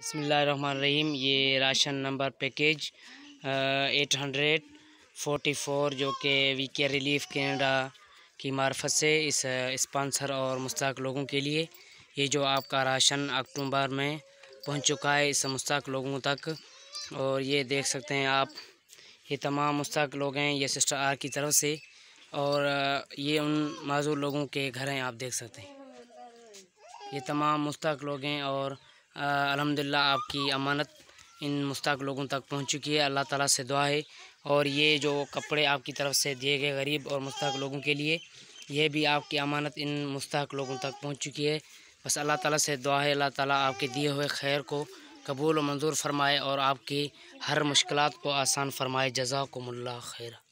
बसमीम ये ration number package eight hundred forty four जो कि वी के रिलीफ कैनेडा की मार्फत से इस इस्पॉन्सर और मुस्ताक लोगों के लिए ये जो आपका राशन अक्टूबर में पहुंच चुका है इस मुस्ताक लोगों तक और ये देख सकते हैं आप ये तमाम मुस्ताक लोग हैं ये सिस्टर आर की तरफ से और ये उन माजूर लोगों के घर हैं आप देख सकते हैं ये तमाम मुस्ताक लोग हैं और अल्हम्दुलिल्लाह आपकी अमानत इन मुस्ताक लोगों तक पहुंच चुकी है अल्लाह ताला से दुआ है और ये जो कपड़े आपकी तरफ से दिए गए गरीब और मुस्ताक लोगों के लिए यह भी आपकी अमानत इन मुस्ताक लोगों तक पहुंच चुकी है बस अल्लाह ताला से दुआ है अल्लाह ताला आपके दिए हुए खैर को कबूल मंजूर फरमाए और आपकी हर मुश्किल को आसान फरमाए मिल्ला खैर